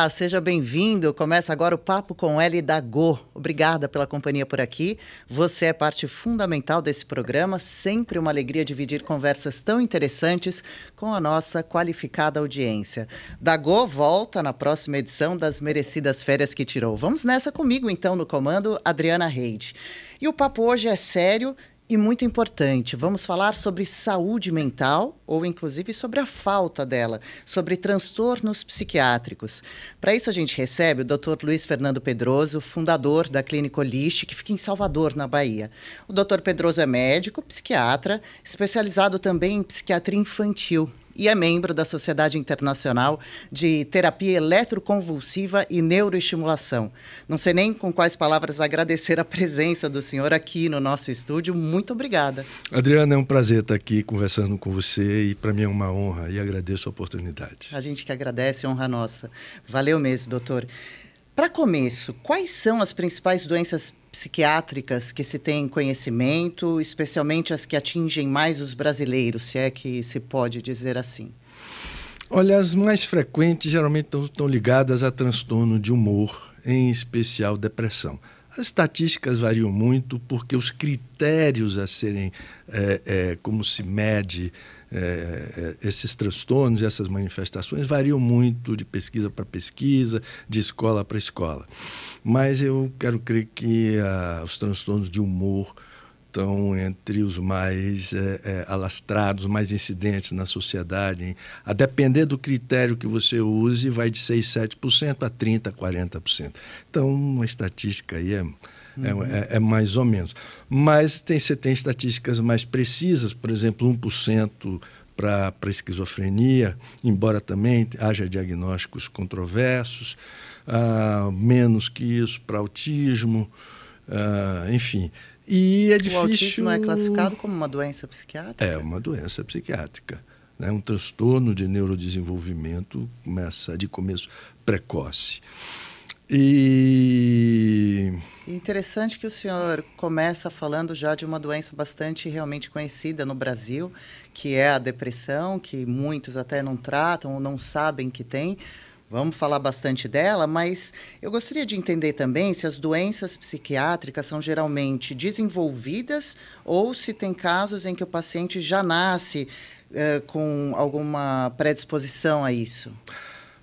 Olá, seja bem-vindo. Começa agora o Papo com L da Go. Obrigada pela companhia por aqui. Você é parte fundamental desse programa. Sempre uma alegria dividir conversas tão interessantes com a nossa qualificada audiência. Da Go volta na próxima edição das merecidas férias que tirou. Vamos nessa comigo, então, no comando, Adriana Reid. E o papo hoje é sério, e muito importante. Vamos falar sobre saúde mental ou inclusive sobre a falta dela, sobre transtornos psiquiátricos. Para isso a gente recebe o Dr. Luiz Fernando Pedroso, fundador da Clínica Holística, que fica em Salvador, na Bahia. O Dr. Pedroso é médico, psiquiatra, especializado também em psiquiatria infantil e é membro da Sociedade Internacional de Terapia Eletroconvulsiva e Neuroestimulação. Não sei nem com quais palavras agradecer a presença do senhor aqui no nosso estúdio. Muito obrigada. Adriana, é um prazer estar aqui conversando com você e para mim é uma honra e agradeço a oportunidade. A gente que agradece, honra nossa. Valeu mesmo, doutor. Para começo, quais são as principais doenças psiquiátricas que se tem conhecimento, especialmente as que atingem mais os brasileiros, se é que se pode dizer assim? Olha, as mais frequentes geralmente estão ligadas a transtorno de humor, em especial depressão. As estatísticas variam muito porque os critérios a serem, é, é, como se mede é, é, esses transtornos, essas manifestações variam muito de pesquisa para pesquisa, de escola para escola. Mas eu quero crer que ah, os transtornos de humor estão entre os mais é, é, alastrados, mais incidentes na sociedade. A depender do critério que você use, vai de 6, 7% a 30, 40%. Então, uma estatística aí é Uhum. É, é, mais ou menos. Mas tem, você tem estatísticas mais precisas, por exemplo, 1% para esquizofrenia, embora também haja diagnósticos controversos, ah, menos que isso para autismo, ah, enfim. E é o difícil. O autismo é classificado como uma doença psiquiátrica? É uma doença psiquiátrica. Né? Um transtorno de neurodesenvolvimento começa de começo precoce. E interessante que o senhor começa falando já de uma doença bastante realmente conhecida no Brasil, que é a depressão, que muitos até não tratam ou não sabem que tem. Vamos falar bastante dela, mas eu gostaria de entender também se as doenças psiquiátricas são geralmente desenvolvidas ou se tem casos em que o paciente já nasce eh, com alguma predisposição a isso.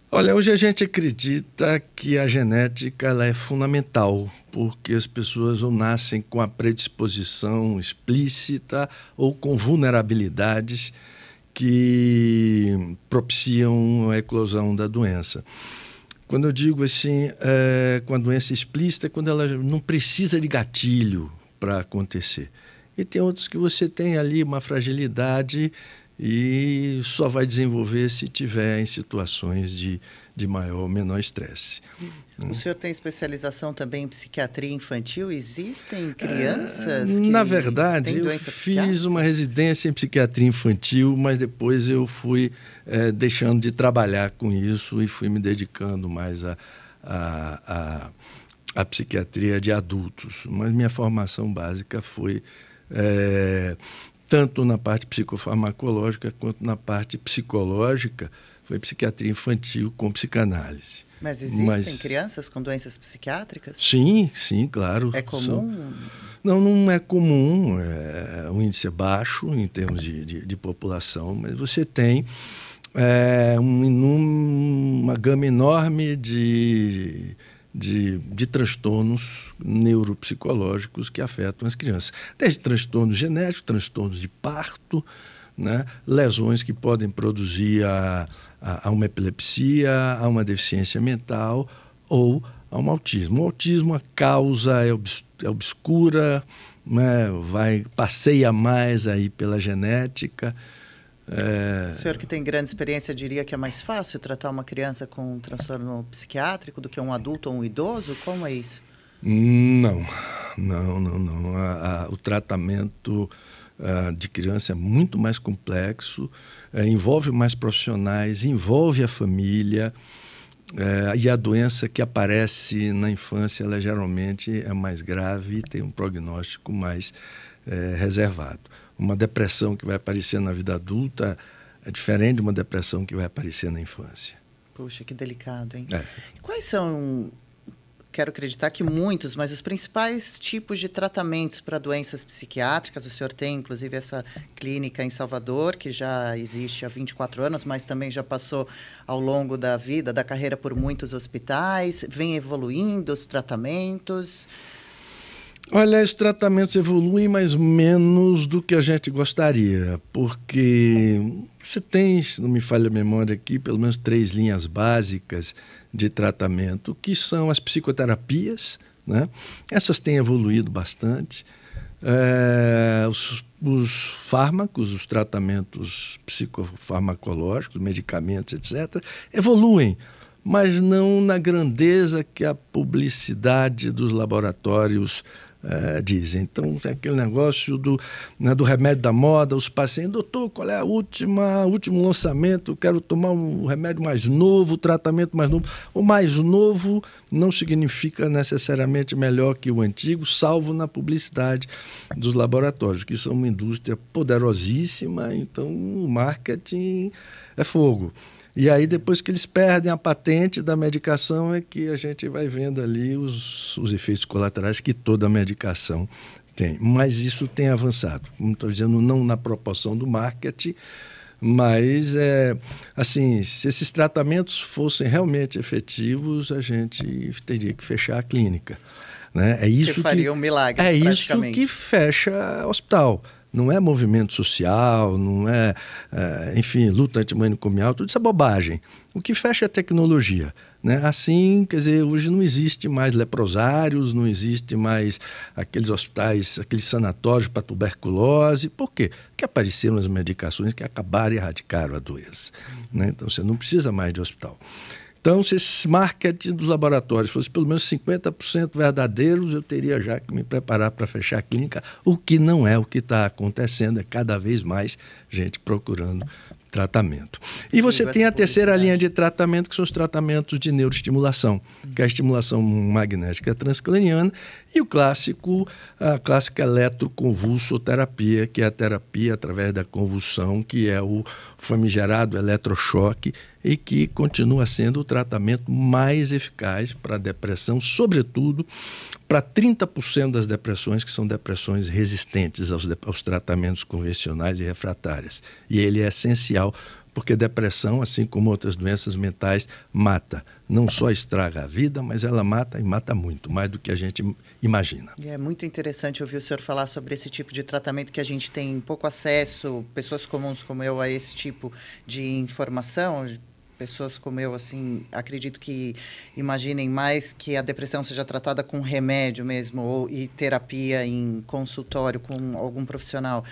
Olha, hoje a gente acredita que a genética ela é fundamental, porque as pessoas ou nascem com a predisposição explícita ou com vulnerabilidades que propiciam a eclosão da doença. Quando eu digo assim, é, com a doença explícita, é quando ela não precisa de gatilho para acontecer. E tem outros que você tem ali uma fragilidade e só vai desenvolver se tiver em situações de, de maior ou menor estresse. O senhor tem especialização também em psiquiatria infantil? Existem crianças? É, que Na verdade, eu fiz uma residência em psiquiatria infantil, mas depois eu fui é, deixando de trabalhar com isso e fui me dedicando mais a, a, a, a psiquiatria de adultos. Mas minha formação básica foi é, tanto na parte psicofarmacológica quanto na parte psicológica, foi psiquiatria infantil com psicanálise. Mas existem Mas, crianças com doenças psiquiátricas? Sim, sim, claro. É comum? São... Não, não é comum. É, o índice é baixo em termos de, de, de população, mas você tem é, um, uma gama enorme de de, de transtornos neuropsicológicos que afetam as crianças. Desde transtornos genéticos, transtornos de parto, né? lesões que podem produzir a, a, a uma epilepsia, a uma deficiência mental ou a um autismo. O autismo, a causa é, obs, é obscura, né? vai passeia mais aí pela genética, é... O senhor que tem grande experiência diria que é mais fácil tratar uma criança com um transtorno psiquiátrico do que um adulto ou um idoso? Como é isso? Não, não, não, não. A, a, o tratamento a, de criança é muito mais complexo, é, envolve mais profissionais, envolve a família. É, e a doença que aparece na infância, ela geralmente é mais grave e tem um prognóstico mais é, reservado uma depressão que vai aparecer na vida adulta é diferente de uma depressão que vai aparecer na infância. Puxa, que delicado, hein? É. Quais são, quero acreditar que muitos, mas os principais tipos de tratamentos para doenças psiquiátricas? O senhor tem, inclusive, essa clínica em Salvador, que já existe há 24 anos, mas também já passou ao longo da vida, da carreira, por muitos hospitais. Vem evoluindo os tratamentos. Olha, os tratamentos evoluem, mas menos do que a gente gostaria, porque você tem, se não me falha a memória aqui, pelo menos três linhas básicas de tratamento, que são as psicoterapias, né? essas têm evoluído bastante, é, os, os fármacos, os tratamentos psicofarmacológicos, medicamentos, etc., evoluem, mas não na grandeza que a publicidade dos laboratórios uh, eh, dizem. Então, tem aquele negócio do, né, do remédio da moda, os pacientes, doutor, qual é a última, último lançamento? Quero tomar um remédio mais novo, um tratamento mais novo. O mais novo não significa necessariamente melhor que o antigo, salvo na publicidade dos laboratórios, que são uma indústria poderosíssima, então o marketing é fogo. E aí, depois que eles perdem a patente da medicação, é que a gente vai vendo ali os, os efeitos colaterais que toda medicação tem. Mas isso tem avançado. Não estou dizendo não na proporção do marketing, mas, é, assim, se esses tratamentos fossem realmente efetivos, a gente teria que fechar a clínica. Né? É isso que faria que, um milagre. É isso que fecha hospital não é movimento social, não é, é enfim, luta antimanicomial, tudo isso é bobagem. O que fecha é a tecnologia. Né? Assim, quer dizer, hoje não existe mais leprosários, não existe mais aqueles hospitais, aqueles sanatórios para tuberculose. Por quê? Porque apareceram as medicações que acabaram e erradicaram a doença. Né? Então você não precisa mais de hospital. Então, se esse marketing dos laboratórios fosse pelo menos 50% verdadeiros, eu teria já que me preparar para fechar a clínica, o que não é o que está acontecendo, é cada vez mais gente procurando tratamento. E você tem a terceira linha de tratamento, que são os tratamentos de neuroestimulação, que é a estimulação magnética transcraniana, e o clássico, a clássica eletroconvulsoterapia, que é a terapia através da convulsão, que é o famigerado eletrochoque, e que continua sendo o tratamento mais eficaz para a depressão, sobretudo para 30% das depressões que são depressões resistentes aos, aos tratamentos convencionais e refratárias. E ele é essencial porque depressão, assim como outras doenças mentais, mata. Não só estraga a vida, mas ela mata e mata muito, mais do que a gente imagina. E é muito interessante ouvir o senhor falar sobre esse tipo de tratamento que a gente tem pouco acesso, pessoas comuns como eu, a esse tipo de informação pessoas como eu, assim, acredito que imaginem mais que a depressão seja tratada com remédio mesmo ou e terapia em consultório com algum profissional.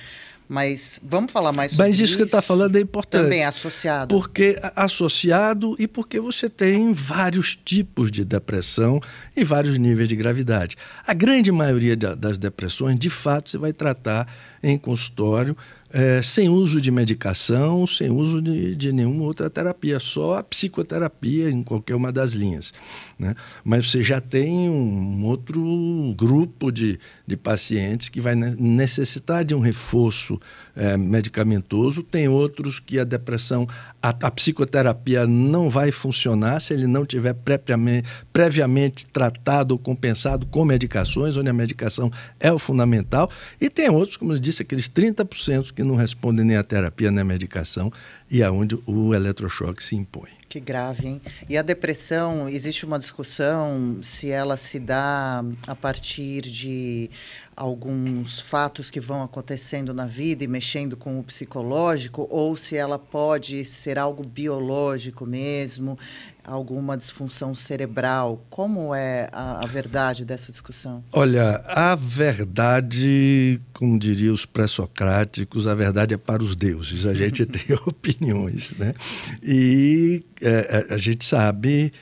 Mas vamos falar mais sobre isso. Mas isso que está falando é importante. Também é associado. Porque associado e porque você tem vários tipos de depressão e vários níveis de gravidade. A grande maioria das depressões, de fato, você vai tratar em consultório é, sem uso de medicação, sem uso de, de nenhuma outra terapia, só a psicoterapia em qualquer uma das linhas. Né? Mas você já tem um outro grupo de, de pacientes que vai necessitar de um reforço é, medicamentoso, tem outros que a depressão, a, a, psicoterapia não vai funcionar se ele não tiver previamente, previamente tratado ou compensado com medicações, onde a medicação é o fundamental. E tem outros, como eu disse, aqueles 30% que não respondem nem à terapia nem à medicação e aonde é o eletrochoque se impõe. Que grave, hein? E a depressão, existe uma discussão se ela se dá a partir de alguns fatos que vão acontecendo na vida e mexendo com o psicológico, ou se ela pode ser algo biológico mesmo, alguma disfunção cerebral. Como é a, a verdade dessa discussão? Olha, a verdade, como diriam os pré-socráticos, a verdade é para os deuses. A gente tem opiniões, né? E é, é a gente sabe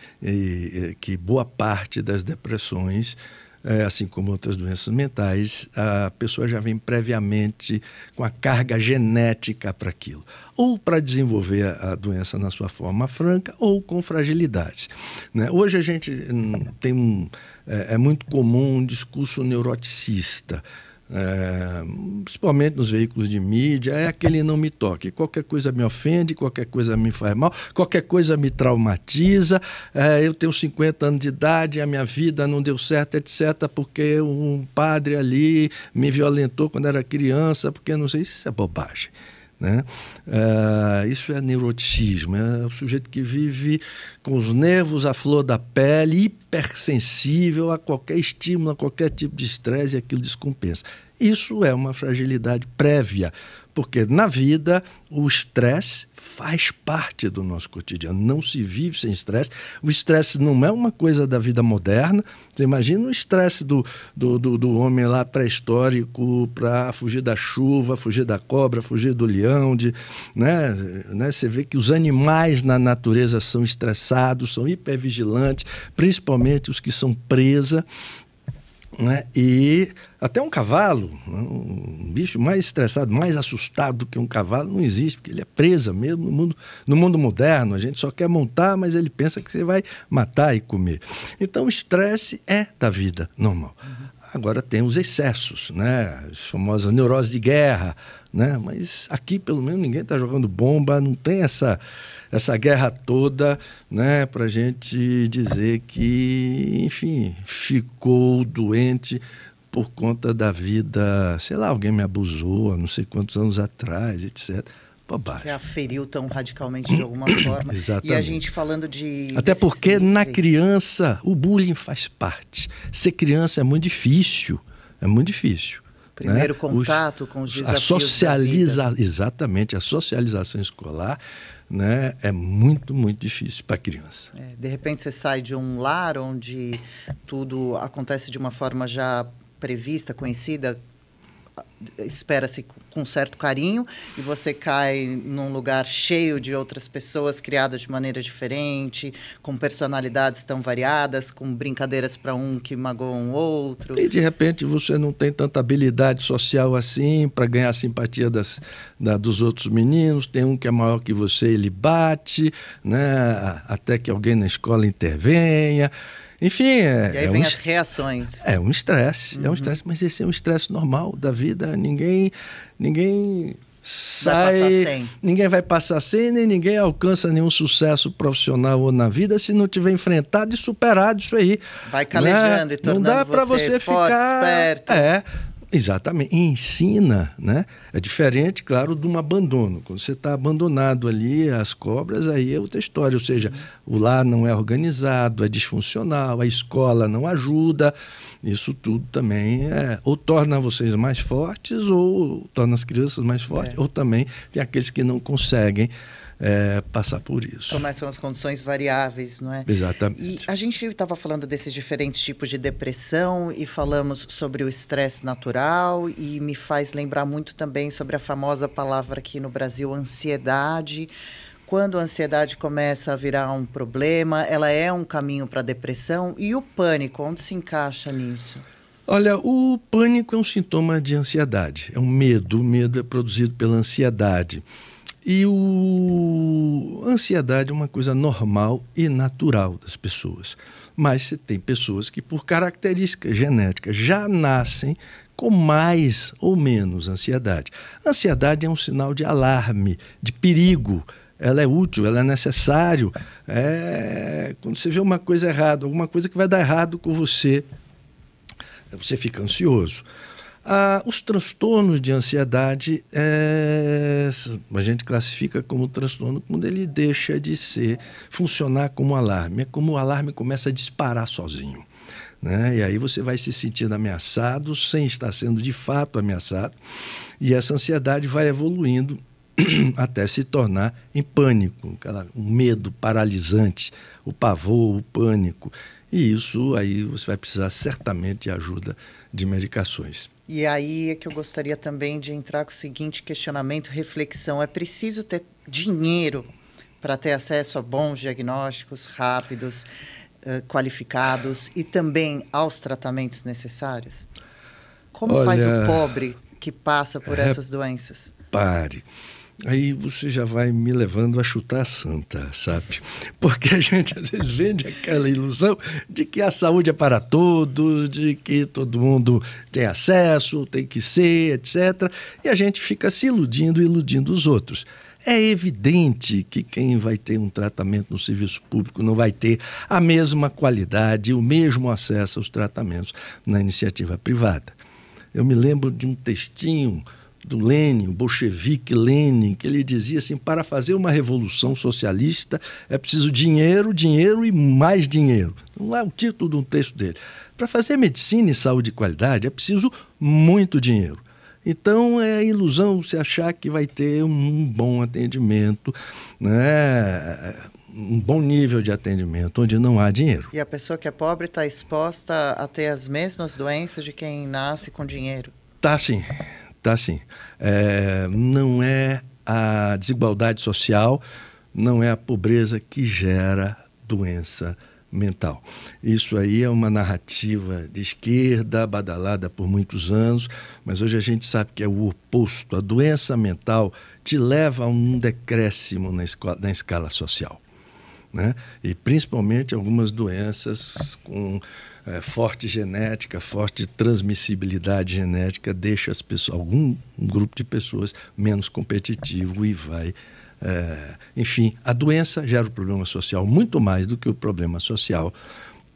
que boa parte das depressões é, assim como outras doenças mentais, a pessoa já vem previamente com a carga genética para aquilo, ou para desenvolver a doença na sua forma franca, ou com fragilidades. Né? Hoje a gente hum, tem um, é, é muito comum um discurso neuroticista é, principalmente nos veículos de mídia, é aquele não me toque. Qualquer coisa me ofende, qualquer coisa me faz mal, qualquer coisa me traumatiza. É, eu tenho 50 anos de idade, a minha vida não deu certo, etc., porque um padre ali me violentou quando era criança, porque não sei. Isso é bobagem. Né? Uh, isso é neuroticismo, é o sujeito que vive com os nervos à flor da pele, hipersensível a qualquer estímulo, a qualquer tipo de estresse e aquilo descompensa. Isso é uma fragilidade prévia porque na vida o estresse faz parte do nosso cotidiano, não se vive sem estresse. O estresse não é uma coisa da vida moderna. Você imagina o estresse do, do, do, do homem lá pré-histórico para fugir da chuva, fugir da cobra, fugir do leão. De, né? Né? Você vê que os animais na natureza são estressados, são hipervigilantes, principalmente os que são presa. Né? E até um cavalo, né? um bicho mais estressado, mais assustado que um cavalo não existe, porque ele é presa mesmo no mundo, no mundo moderno. A gente só quer montar, mas ele pensa que você vai matar e comer. Então, o estresse é da vida normal. Uhum. Agora tem os excessos, né? As famosas neuroses de guerra, né? Mas aqui, pelo menos, ninguém está jogando bomba, não tem essa, essa guerra toda, né? Para gente dizer que, enfim, ficou doente por conta da vida, sei lá, alguém me abusou há não sei quantos anos atrás, etc bobagem. Já feriu tão radicalmente de alguma forma. Exatamente. E a gente falando de. Até porque na criança o bullying faz parte. Ser criança é muito difícil. É muito difícil. Né? Primeiro né? contato os, com os desafios. A socializa, exatamente, a socialização escolar né, é muito, muito difícil para a criança. É, de repente você sai de um lar onde tudo acontece de uma forma já prevista, conhecida, espera-se com certo carinho e você cai num lugar cheio de outras pessoas criadas de maneira diferente, com personalidades tão variadas, com brincadeiras para um que magoam o outro. E de repente você não tem tanta habilidade social assim para ganhar a simpatia das, da, dos outros meninos, tem um que é maior que você, ele bate, né? até que alguém na escola intervenha. Enfim. É, e aí é vem um, as reações. É um estresse. Uhum. É um uhum. estresse, mas esse é um estresse normal da vida. Ninguém. Ninguém sai. Ninguém vai passar sem, nem ninguém alcança nenhum sucesso profissional ou na vida se não tiver enfrentado e superado isso aí. Vai calejando né? e tornando Não dá para você, você forte, ficar. Esperto. É. Exatamente, ensina, né? É diferente, claro, de um abandono. Quando você está abandonado ali, as cobras, aí é outra história. Ou seja, o lar não é organizado, é disfuncional, a escola não ajuda. Isso tudo também é, ou torna vocês mais fortes, ou torna as crianças mais fortes, é. ou também tem aqueles que não conseguem é, passar por isso. Começam então, as condições variáveis, não é? Exatamente. E a gente estava falando desses diferentes tipos de depressão e falamos sobre o estresse natural e me faz lembrar muito também sobre a famosa palavra aqui no Brasil, ansiedade quando a ansiedade começa a virar um problema, ela é um caminho para a depressão e o pânico, onde se encaixa nisso? Olha, o pânico é um sintoma de ansiedade, é um medo, o medo é produzido pela ansiedade. E o ansiedade é uma coisa normal e natural das pessoas. Mas você tem pessoas que, por característica genética, já nascem com mais ou menos ansiedade. Ansiedade é um sinal de alarme, de perigo. Ela é útil, ela é necessário. É... Quando você vê uma coisa errada, alguma coisa que vai dar errado com você, você fica ansioso. Ah, os transtornos de ansiedade é, a gente classifica como transtorno quando ele deixa de ser funcionar como alarme. É como o alarme começa a disparar sozinho. Né? E aí você vai se sentindo ameaçado, sem estar sendo de fato ameaçado, e essa ansiedade vai evoluindo até se tornar em pânico, um medo paralisante, o pavor, o pânico. E isso aí você vai precisar certamente de ajuda de medicações. E aí é que eu gostaria também de entrar com o seguinte questionamento, reflexão. É preciso ter dinheiro para ter acesso a bons diagnósticos rápidos, eh, qualificados e também aos tratamentos necessários? Como Olha, faz o pobre que passa por essas doenças? Pare aí você já vai me levando a chutar a santa, sabe? Porque a gente às vezes vende aquela ilusão de que a saúde é para todos, de que todo mundo tem acesso, tem que ser, etc. E a gente fica se iludindo e iludindo os outros. É evidente que quem vai ter um tratamento no serviço público não vai ter a mesma qualidade, o mesmo acesso aos tratamentos na iniciativa privada. Eu me lembro de um textinho do Lenin, o bolchevique Lenin, que ele dizia assim: para fazer uma revolução socialista é preciso dinheiro, dinheiro e mais dinheiro. Não é o título de um texto dele. Para fazer medicina e saúde de qualidade é preciso muito dinheiro. Então é ilusão se achar que vai ter um bom atendimento, né? um bom nível de atendimento onde não há dinheiro. E a pessoa que é pobre está exposta a ter as mesmas doenças de quem nasce com dinheiro? Tá sim, tá assim. É, não é a desigualdade social, não é a pobreza que gera doença mental. Isso aí é uma narrativa de esquerda, badalada por muitos anos, mas hoje a gente sabe que é o oposto. A doença mental te leva a um decréscimo na, escola, na escala social. Né? E principalmente algumas doenças com é, forte genética, forte transmissibilidade genética, deixa as pessoas, algum um grupo de pessoas menos competitivo e vai. É, enfim, a doença gera o problema social muito mais do que o problema social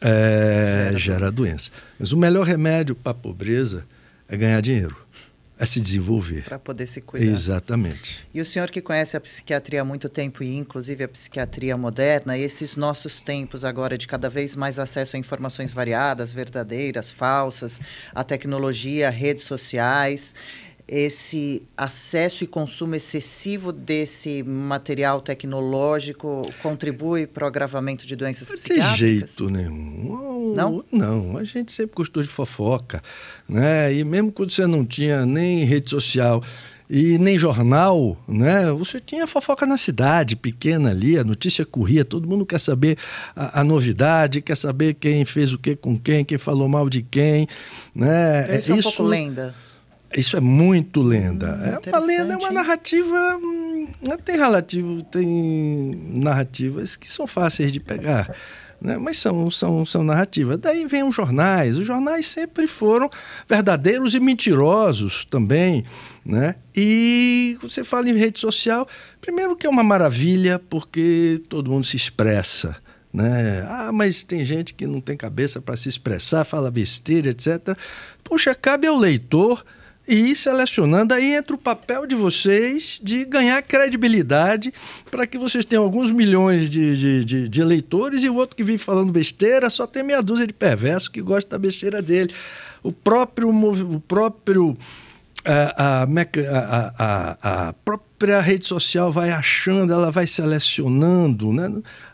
é, gera, gera doença. Mas o melhor remédio para a pobreza é ganhar dinheiro a se desenvolver. Para poder se cuidar. Exatamente. E o senhor que conhece a psiquiatria há muito tempo, e inclusive a psiquiatria moderna, esses nossos tempos agora de cada vez mais acesso a informações variadas, verdadeiras, falsas, a tecnologia, redes sociais, esse acesso e consumo excessivo desse material tecnológico contribui para o agravamento de doenças Mas psiquiátricas? De jeito nenhum. Não? Não, a gente sempre gostou de fofoca, né? E mesmo quando você não tinha nem rede social, e nem jornal, né? Você tinha fofoca na cidade, pequena ali, a notícia corria, todo mundo quer saber a, a novidade, quer saber quem fez o que com quem, quem falou mal de quem, né? Isso, isso é um é, pouco lenda. Isso é muito lenda. Hum, é uma lenda, é uma narrativa. Hum, tem relativo, tem narrativas que são fáceis de pegar. Né? Mas são, são, são narrativas. Daí vem os jornais. Os jornais sempre foram verdadeiros e mentirosos também. Né? E você fala em rede social, primeiro que é uma maravilha, porque todo mundo se expressa. Né? Ah, mas tem gente que não tem cabeça para se expressar, fala besteira, etc. Puxa, cabe ao leitor e ir selecionando. Aí entra o papel de vocês de ganhar credibilidade para que vocês tenham alguns milhões de, de, de, de eleitores e o outro que vive falando besteira só tem meia dúzia de perverso que gosta da besteira dele. O próprio. O próprio eh, a, a, a, a, própria rede social vai achando, ela vai selecionando. Né?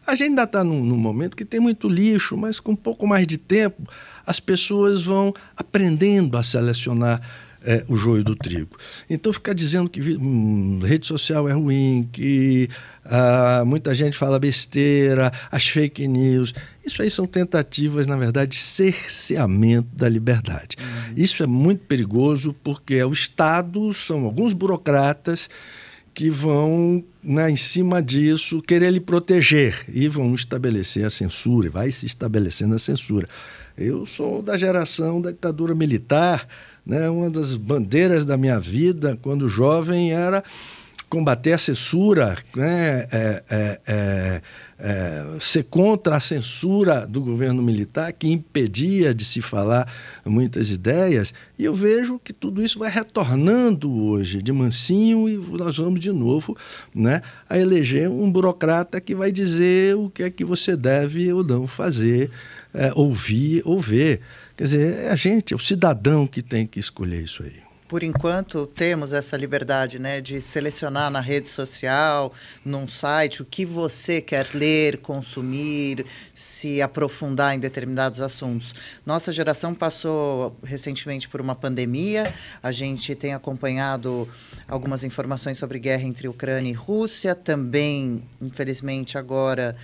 A gente ainda está num, num, momento que tem muito lixo, mas com um pouco mais de tempo, as pessoas vão aprendendo a selecionar é, o joio do trigo. Então, ficar dizendo que hum, rede social é ruim, que ah, muita gente fala besteira, as fake news, isso aí são tentativas, na verdade, de cerceamento da liberdade. Uhum. Isso é muito perigoso porque é o Estado, são alguns burocratas que vão, né, em cima disso, querer lhe proteger e vão estabelecer a censura, e vai se estabelecendo a censura. Eu sou da geração da ditadura militar, né? Uma das bandeiras da minha vida quando jovem era combater a censura, né? É, é, é, é, ser contra a censura do governo militar que impedia de se falar muitas ideias. E eu vejo que tudo isso vai retornando hoje de mansinho e nós vamos de novo né, a eleger um burocrata que vai dizer o que é que você deve ou não fazer, é, ouvir ou ver. Quer dizer, é a gente, é o cidadão que tem que escolher isso aí por enquanto temos essa liberdade né, de selecionar na rede social, num site, o que você quer ler, consumir, se aprofundar em determinados assuntos. Nossa geração passou recentemente por uma pandemia, a gente tem acompanhado algumas informações sobre guerra entre Ucrânia e Rússia, também, infelizmente, agora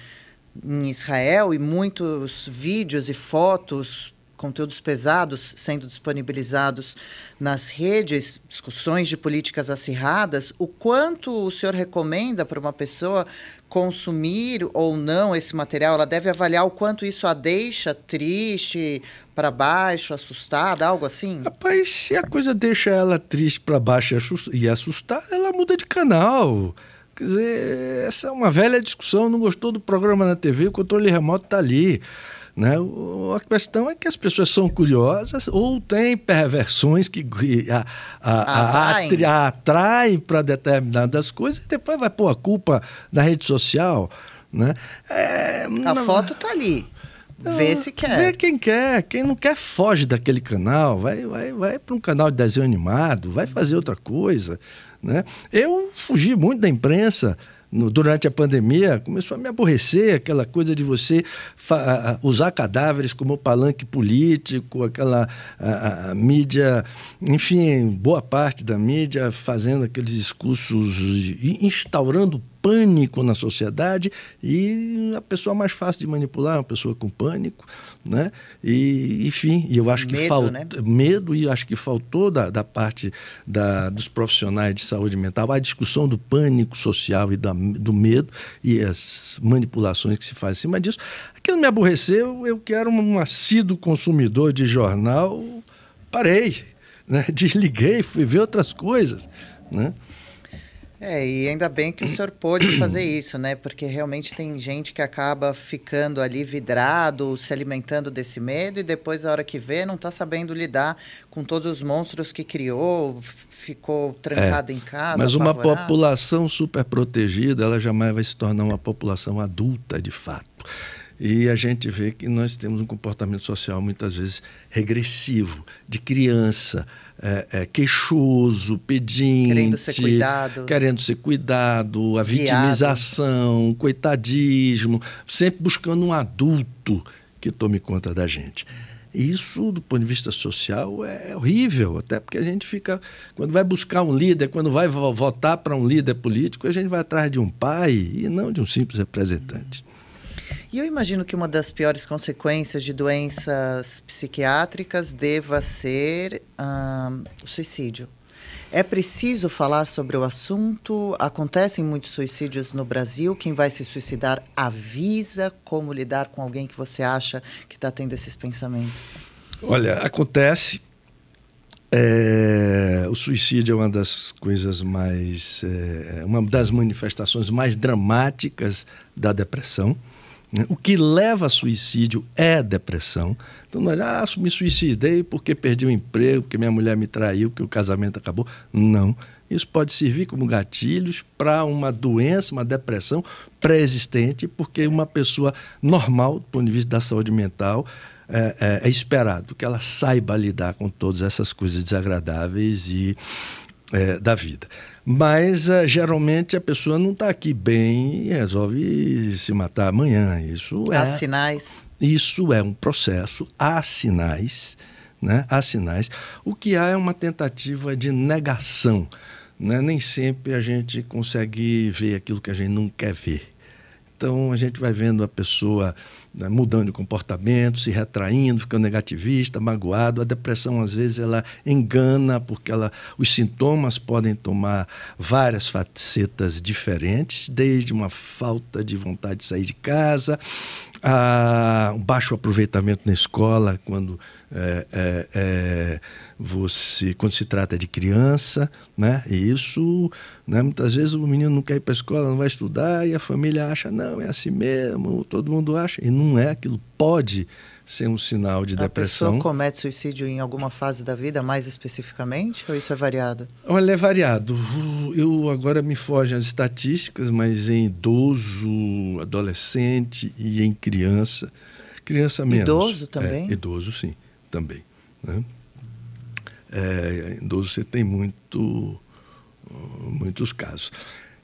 em Israel, e muitos vídeos e fotos conteúdos pesados sendo disponibilizados nas redes, discussões de políticas acirradas, o quanto o senhor recomenda para uma pessoa consumir ou não esse material? Ela deve avaliar o quanto isso a deixa triste, para baixo, assustada, algo assim? Rapaz, se a coisa deixa ela triste para baixo e assustada, ela muda de canal. Quer dizer, essa é uma velha discussão. Não gostou do programa na TV, o controle remoto está ali. Né? A questão é que as pessoas são curiosas ou têm perversões que a, a, atraem, para determinadas coisas e depois vai pôr a culpa na rede social. Né? É, a não... foto tá ali. Vê se quer. Vê quem quer. Quem não quer, foge daquele canal. Vai, vai, vai para um canal de desenho animado, vai fazer outra coisa. Né? Eu fugi muito da imprensa no, durante a pandemia, começou a me aborrecer aquela coisa de você usar cadáveres como palanque político, aquela a, a mídia, enfim, boa parte da mídia fazendo aqueles discursos, instaurando pânico na sociedade e a pessoa mais fácil de manipular é uma pessoa com pânico, né? E, enfim, e eu acho que falta né? medo e acho que faltou da, da parte da, dos profissionais de saúde mental a discussão do pânico social e da, do medo e as manipulações que se faz em cima disso. Aquilo me aborreceu, eu que era um assíduo consumidor de jornal, parei, né? desliguei, fui ver outras coisas, né? É, e ainda bem que o senhor pôde fazer isso, né? Porque realmente tem gente que acaba ficando ali vidrado, se alimentando desse medo e depois, a hora que vê, não está sabendo lidar com todos os monstros que criou, ficou trancado é, em casa. Mas uma população super protegida, ela jamais vai se tornar uma população adulta, de fato. E a gente vê que nós temos um comportamento social muitas vezes regressivo, de criança é, é, queixoso, pedinte, querendo ser cuidado, querendo ser cuidado a vitimização, Viado. coitadismo, sempre buscando um adulto que tome conta da gente. Isso, do ponto de vista social, é horrível, até porque a gente fica. Quando vai buscar um líder, quando vai votar para um líder político, a gente vai atrás de um pai e não de um simples representante. E eu imagino que uma das piores consequências de doenças psiquiátricas deva ser hum, o suicídio. É preciso falar sobre o assunto. Acontecem muitos suicídios no Brasil. Quem vai se suicidar avisa como lidar com alguém que você acha que está tendo esses pensamentos. Olha, acontece. É, o suicídio é uma das coisas mais. É, uma das manifestações mais dramáticas da depressão. Né? O que leva a suicídio é depressão. Então, não é, ah, me suicidei porque perdi o emprego, porque minha mulher me traiu, porque o casamento acabou. Não. Isso pode servir como gatilhos para uma doença, uma depressão pré-existente, porque uma pessoa normal, do ponto de vista da saúde mental, é, é, é esperado que ela saiba lidar com todas essas coisas desagradáveis e é, da vida. Mas uh, geralmente a pessoa não está aqui bem e resolve se matar amanhã. Isso é. Há sinais. Isso é um processo. Há sinais. Né? Há sinais. O que há é uma tentativa de negação. Né? Nem sempre a gente consegue ver aquilo que a gente não quer ver. Então a gente vai vendo a pessoa né, mudando de comportamento, se retraindo, ficando negativista, magoado. A depressão às vezes ela engana porque ela, os sintomas podem tomar várias facetas diferentes, desde uma falta de vontade de sair de casa, ah, um baixo aproveitamento na escola quando é, é, é, você quando se trata de criança né e isso né, muitas vezes o menino não quer ir para a escola não vai estudar e a família acha não é assim mesmo todo mundo acha e não é aquilo pode ser um sinal de a depressão. A pessoa comete suicídio em alguma fase da vida, mais especificamente, ou isso é variado? Olha, é variado. Eu agora me fogem as estatísticas, mas em idoso, adolescente e em criança. Criança menos. Idoso é, também? É, idoso, sim, também. Né? É, idoso você tem muito, muitos casos.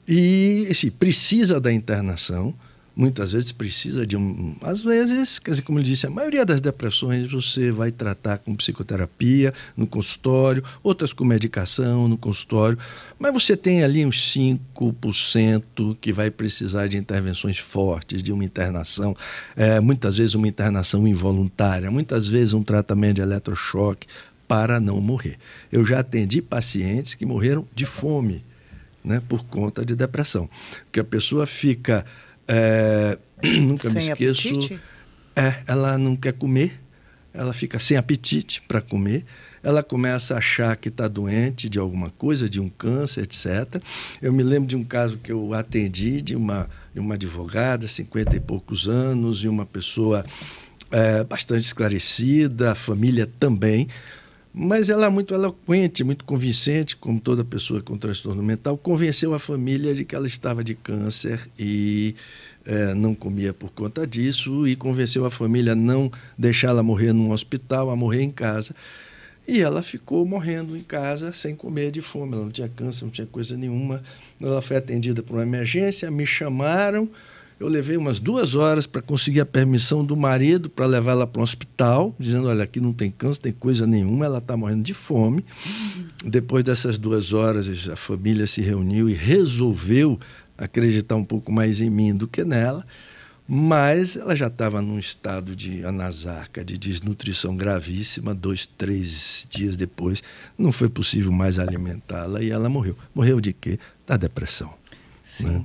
E se assim, precisa da internação muitas vezes precisa de um. Às vezes, quer dizer, como ele disse, a maioria das depressões você vai tratar com psicoterapia no consultório, outras com medicação no consultório, mas você tem ali uns 5% que vai precisar de intervenções fortes, de uma internação, é, muitas vezes uma internação involuntária, muitas vezes um tratamento de eletrochoque para não morrer. Eu já atendi pacientes que morreram de fome. Né, por conta de depressão. Porque a pessoa fica é, nunca sem me esqueço. Apetite? É, ela não quer comer, ela fica sem apetite para comer, ela começa a achar que está doente de alguma coisa, de um câncer, etc. Eu me lembro de um caso que eu atendi de uma, de uma advogada, 50 e poucos anos, e uma pessoa é, bastante esclarecida, a família também, mas ela é muito eloquente, muito convincente, como toda pessoa com transtorno mental, convenceu a família de que ela estava de câncer e é, não comia por conta disso, e convenceu a família a não deixá-la morrer num hospital, a morrer em casa. E ela ficou morrendo em casa sem comer de fome, ela não tinha câncer, não tinha coisa nenhuma. Ela foi atendida por uma emergência, me chamaram, eu levei umas duas horas para conseguir a permissão do marido para levar ela para um hospital, dizendo: olha, aqui não tem câncer, tem coisa nenhuma, ela está morrendo de fome. Uhum. Depois dessas duas horas, a família se reuniu e resolveu acreditar um pouco mais em mim do que nela, mas ela já estava num estado de anasarca, de desnutrição gravíssima. Dois, três dias depois, não foi possível mais alimentá-la e ela morreu. Morreu de quê? Da depressão. Né? Sim. Né?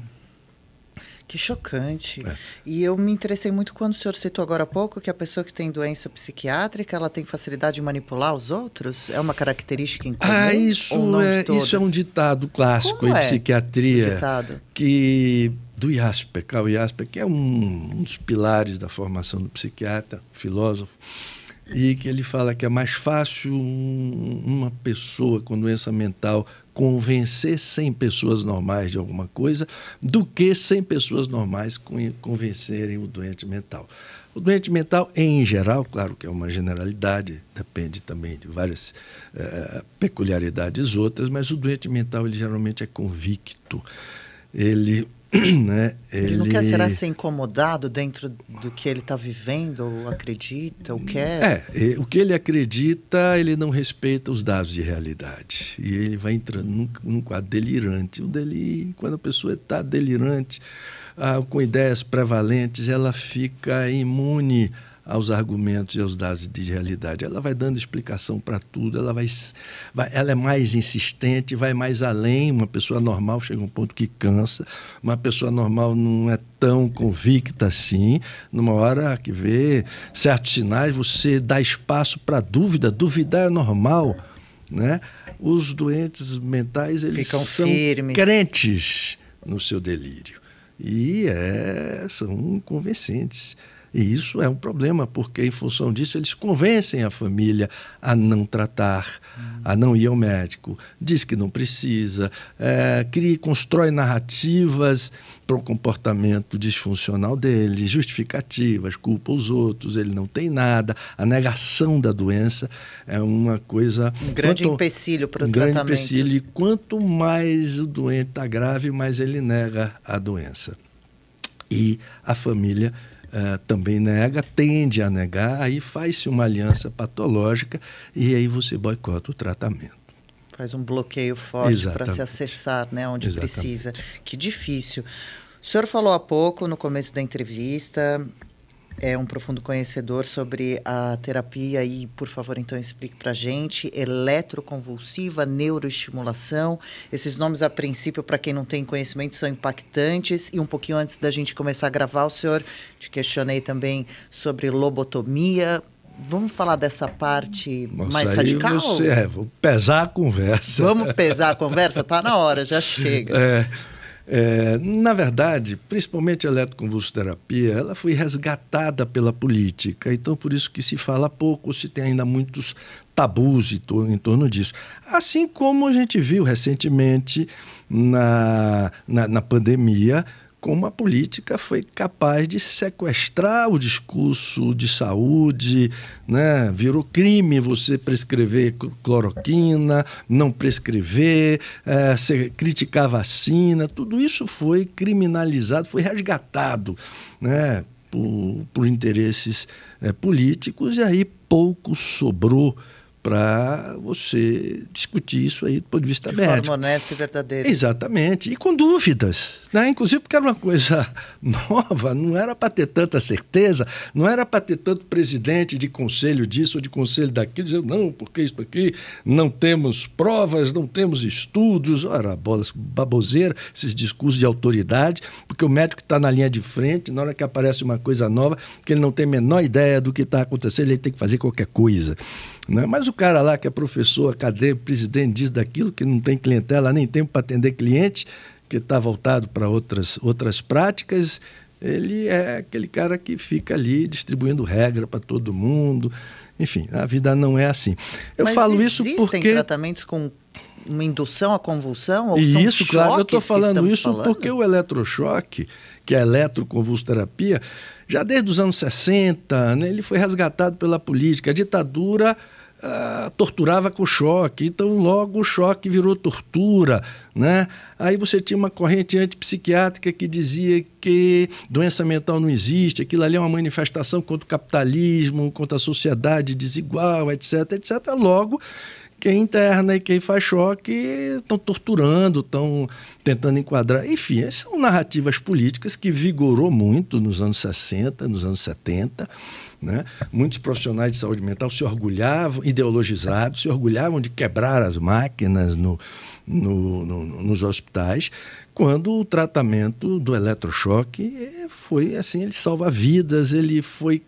Que chocante. É. E eu me interessei muito quando o senhor citou agora há pouco que a pessoa que tem doença psiquiátrica, ela tem facilidade de manipular os outros? É uma característica em comum? Ah, isso, é, isso é um ditado clássico Como em é? psiquiatria. Ditado? Que do Jasper, Carl Jasper, que é um, um dos pilares da formação do psiquiatra, filósofo, e que ele fala que é mais fácil uma pessoa com doença mental convencer 100 pessoas normais de alguma coisa do que 100 pessoas normais convencerem o doente mental. O doente mental, em geral, claro que é uma generalidade, depende também de várias é, peculiaridades outras, mas o doente mental ele geralmente é convicto. Ele né? Ele... ele... não quer, será, ser incomodado dentro do que ele está vivendo, ou acredita, ou quer? É, é, o que ele acredita, ele não respeita os dados de realidade. E ele vai entrando num, num quadro delirante. O delírio, quando a pessoa está delirante, ah, com ideias prevalentes, ela fica imune aos argumentos e aos dados de realidade. Ela vai dando explicação para tudo, ela, vai, vai, ela é mais insistente, vai mais além. Uma pessoa normal chega a um ponto que cansa, uma pessoa normal não é tão convicta assim. Numa hora que vê certos sinais, você dá espaço para dúvida. Duvidar é normal, né? Os doentes mentais, eles Ficam são firmes. crentes no seu delírio. E é, são convincentes. E isso é um problema, porque em função disso eles convencem a família a não tratar, uhum. a não ir ao médico, diz que não precisa, é, cria, constrói narrativas para o comportamento disfuncional dele, justificativas, culpa os outros, ele não tem nada, a negação da doença é uma coisa... Um grande quanto, empecilho para o um tratamento. grande empecilho, e quanto mais o doente está grave, mais ele nega a doença. E a família uh, também nega, tende a negar, aí faz-se uma aliança patológica e aí você boicota o tratamento faz um bloqueio forte para se acessar né, onde Exatamente. precisa. Que difícil. O senhor falou há pouco, no começo da entrevista, é um profundo conhecedor sobre a terapia e, por favor, então explique para a gente, eletroconvulsiva, neuroestimulação, esses nomes a princípio, para quem não tem conhecimento, são impactantes e um pouquinho antes da gente começar a gravar, o senhor te questionei também sobre lobotomia, Vamos falar dessa parte Nossa, mais radical? Você, é, vou pesar a conversa. Vamos pesar a conversa? Tá na hora, já chega. É. É, na verdade, principalmente a eletroconvulsoterapia, ela foi resgatada pela política. Então, por isso que se fala pouco, se tem ainda muitos tabus em torno, em torno disso. Assim como a gente viu recentemente na, na, na pandemia, como a política foi capaz de sequestrar o discurso de saúde, né? virou crime você prescrever cloroquina, não prescrever, é, criticar vacina, tudo isso foi criminalizado, foi resgatado né? por, por interesses é, políticos e aí pouco sobrou para você discutir isso aí do ponto de vista de médico. De forma honesta e verdadeira. Exatamente. E com dúvidas. Né? Inclusive porque era uma coisa nova, não era para ter tanta certeza, não era para ter tanto presidente de conselho disso ou de conselho daquilo, dizendo não, porque isso aqui, não temos provas, não temos estudos. Ora, baboseira, esses discursos de autoridade, porque o médico está na linha de frente, na hora que aparece uma coisa nova, que ele não tem a menor ideia do que está acontecendo, ele tem que fazer qualquer coisa. Né? Mas o cara lá que é professor, cadeia, presidente diz daquilo, que não tem clientela, nem tempo para atender cliente, que está voltado para outras, outras práticas, ele é aquele cara que fica ali distribuindo regra para todo mundo. Enfim, a vida não é assim. Eu Mas falo isso porque. Existem tratamentos com uma indução à convulsão? Ou e isso, claro, eu estou falando isso falando? porque o eletrochoque, que é a eletroconvulsoterapia, já desde os anos 60, né, ele foi resgatado pela política. A ditadura ah, torturava com choque, então logo o choque virou tortura, né? Aí você tinha uma corrente antipsiquiátrica que dizia que doença mental não existe, aquilo ali é uma manifestação contra o capitalismo, contra a sociedade desigual, etc, etc. Logo, quem interna e quem faz choque estão torturando, estão tentando enquadrar. Enfim, são narrativas políticas que vigorou muito nos anos 60, nos anos 70. Né? Muitos profissionais de saúde mental se orgulhavam, ideologizados, se orgulhavam de quebrar as máquinas no, no, no, nos hospitais, quando o tratamento do eletrochoque foi assim, ele salva vidas, ele foi,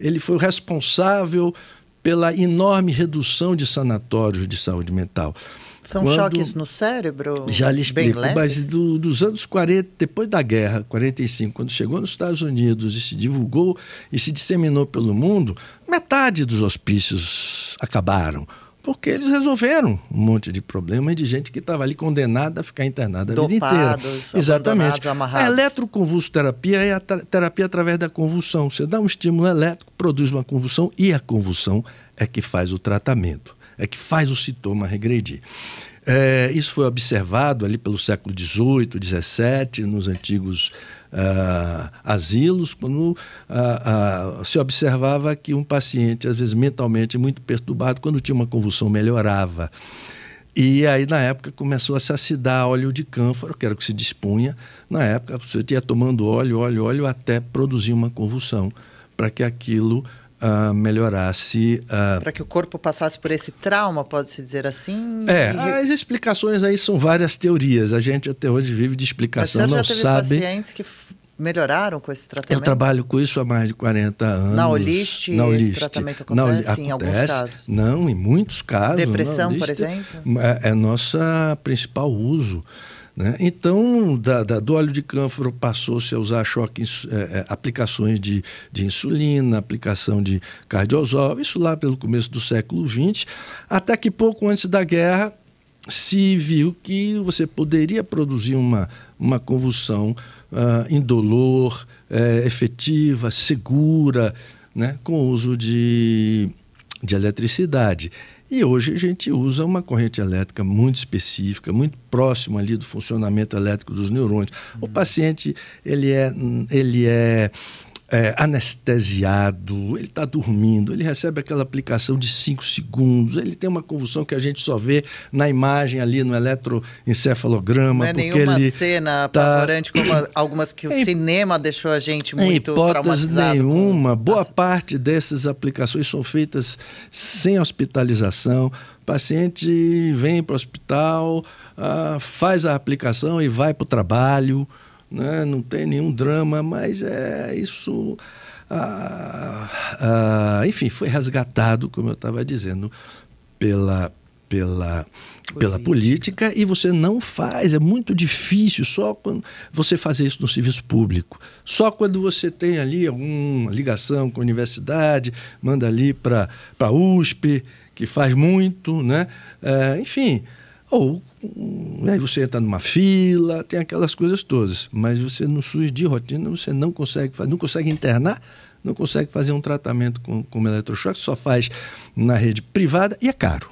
ele foi o responsável pela enorme redução de sanatórios de saúde mental. São Quando, choques no cérebro? Já lhe explico. Mas do, dos anos 40, depois da guerra, 45, quando chegou nos Estados Unidos e se divulgou e se disseminou pelo mundo, metade dos hospícios acabaram. Porque eles resolveram um monte de problemas de gente que estava ali condenada a ficar internada a Dopados, vida inteira. Exatamente. Amarrados. A eletroconvulsoterapia é a terapia através da convulsão. Você dá um estímulo elétrico, produz uma convulsão e a convulsão é que faz o tratamento, é que faz o sintoma regredir. É, isso foi observado ali pelo século XVIII, XVII, nos antigos uh, asilos, quando uh, uh, se observava que um paciente, às vezes mentalmente muito perturbado, quando tinha uma convulsão, melhorava. E aí, na época, começou a se acidar óleo de cânfaro, que era o que se dispunha. Na época, você ia tomando óleo, óleo, óleo, até produzir uma convulsão, para que aquilo uh, melhorasse. Uh... Para que o corpo passasse por esse trauma, pode-se dizer assim? É, e... as explicações aí são várias teorias. A gente até hoje vive de explicação, Mas não já teve sabe. pacientes que melhoraram com esse tratamento? Eu trabalho com isso há mais de 40 anos. Na Oliste, na Oliste. esse tratamento acontece, acontece em alguns casos? Não, em muitos casos. Depressão, por exemplo? É, é nosso principal uso. Né? Então, da, da, do óleo de cânfora passou-se a usar choques, é, é, aplicações de, de, insulina, aplicação de cardiosol, isso lá pelo começo do século XX, até que pouco antes da guerra se viu que você poderia produzir uma, uma convulsão uh, indolor, é, efetiva, segura, né? com o uso de, de eletricidade. E hoje a gente usa uma corrente elétrica muito específica, muito próxima ali do funcionamento elétrico dos neurônios. Uhum. O paciente, ele é, ele é é, anestesiado, ele está dormindo, ele recebe aquela aplicação de 5 segundos, ele tem uma convulsão que a gente só vê na imagem ali no eletroencefalograma. Não é nenhuma cena tá... apavorante como algumas que o em... cinema deixou a gente muito em hipótese nenhuma, com... boa parte dessas aplicações são feitas sem hospitalização, paciente vem para o hospital, ah, faz a aplicação e vai para o trabalho né? não tem nenhum drama, mas é isso. Ah, ah, enfim, foi resgatado, como eu estava dizendo, pela, pela, política. pela política e você não faz. É muito difícil só quando você fazer isso no serviço público. Só quando você tem ali alguma ligação com a universidade, manda ali para a USP, que faz muito, né? É, enfim. Ou hum, aí você entra tá numa fila, tem aquelas coisas todas. Mas você no SUS de rotina, você não consegue fazer, não consegue internar, não consegue fazer um tratamento com, com eletrochoque, só faz na rede privada e é caro.